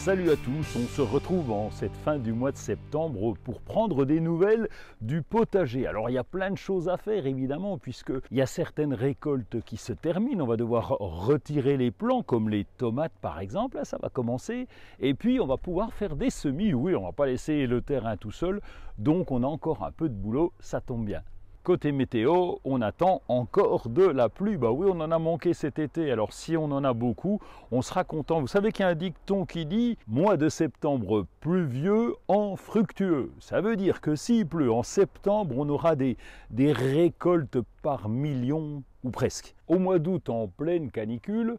Salut à tous, on se retrouve en cette fin du mois de septembre pour prendre des nouvelles du potager. Alors il y a plein de choses à faire évidemment puisque il y a certaines récoltes qui se terminent, on va devoir retirer les plants comme les tomates par exemple, ça va commencer et puis on va pouvoir faire des semis. Oui, on va pas laisser le terrain tout seul, donc on a encore un peu de boulot, ça tombe bien. Côté météo, on attend encore de la pluie. Bah oui, on en a manqué cet été. Alors si on en a beaucoup, on sera content. Vous savez qu'il y a un dicton qui dit mois de septembre pluvieux en fructueux. Ça veut dire que s'il pleut en septembre, on aura des, des récoltes par million ou presque. Au mois d'août, en pleine canicule,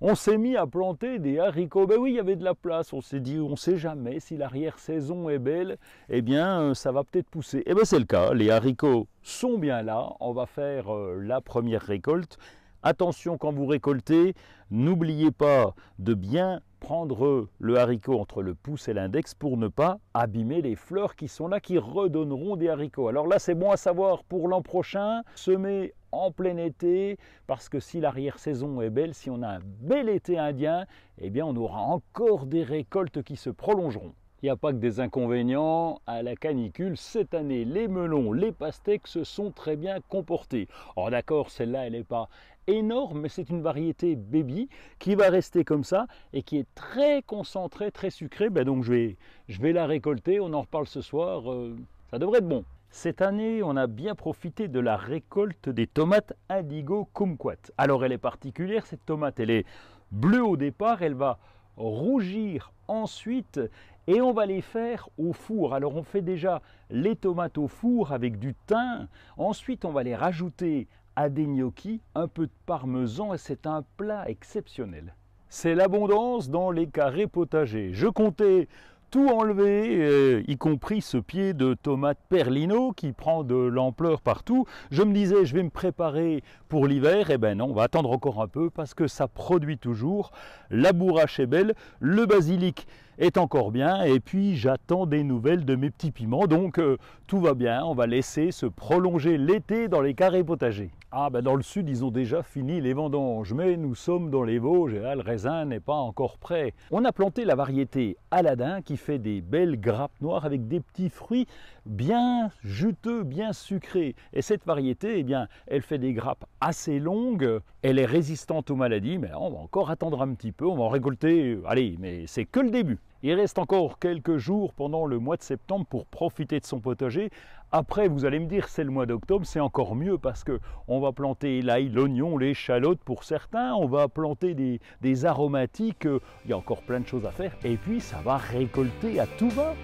on s'est mis à planter des haricots. Ben oui, il y avait de la place. On s'est dit, on ne sait jamais si l'arrière-saison est belle, eh bien, euh, ça va peut-être pousser. Eh bien, c'est le cas. Les haricots sont bien là. On va faire euh, la première récolte. Attention quand vous récoltez, n'oubliez pas de bien prendre le haricot entre le pouce et l'index pour ne pas abîmer les fleurs qui sont là, qui redonneront des haricots. Alors là, c'est bon à savoir pour l'an prochain, semer en plein été, parce que si l'arrière-saison est belle, si on a un bel été indien, eh bien on aura encore des récoltes qui se prolongeront a pas que des inconvénients à la canicule. Cette année, les melons, les pastèques se sont très bien comportés. or oh, d'accord, celle-là, elle n'est pas énorme, mais c'est une variété baby qui va rester comme ça et qui est très concentrée, très sucrée. Ben donc je vais, je vais la récolter, on en reparle ce soir, euh, ça devrait être bon. Cette année, on a bien profité de la récolte des tomates indigo kumquat. Alors elle est particulière, cette tomate, elle est bleue au départ, elle va rougir ensuite et on va les faire au four. Alors on fait déjà les tomates au four avec du thym, ensuite on va les rajouter à des gnocchi un peu de parmesan et c'est un plat exceptionnel. C'est l'abondance dans les carrés potagers. Je comptais tout enlevé, euh, y compris ce pied de tomate perlino qui prend de l'ampleur partout. Je me disais, je vais me préparer pour l'hiver. Eh bien non, on va attendre encore un peu parce que ça produit toujours. La bourrache est belle, le basilic est encore bien. Et puis j'attends des nouvelles de mes petits piments. Donc euh, tout va bien. On va laisser se prolonger l'été dans les carrés potagers. Ah ben dans le sud, ils ont déjà fini les vendanges. Mais nous sommes dans les Vosges et là, le raisin n'est pas encore prêt. On a planté la variété Aladin qui fait des belles grappes noires avec des petits fruits bien juteux, bien sucrés. Et cette variété, eh bien, elle fait des grappes assez longues. Elle est résistante aux maladies, mais on va encore attendre un petit peu. On va en récolter, euh, allez, mais c'est que le début. Il reste encore quelques jours pendant le mois de septembre pour profiter de son potager. Après, vous allez me dire, c'est le mois d'octobre, c'est encore mieux parce que on va planter l'ail, l'oignon, l'échalote pour certains, on va planter des, des aromatiques, euh, il y a encore plein de choses à faire, et puis ça va récolter à tout va.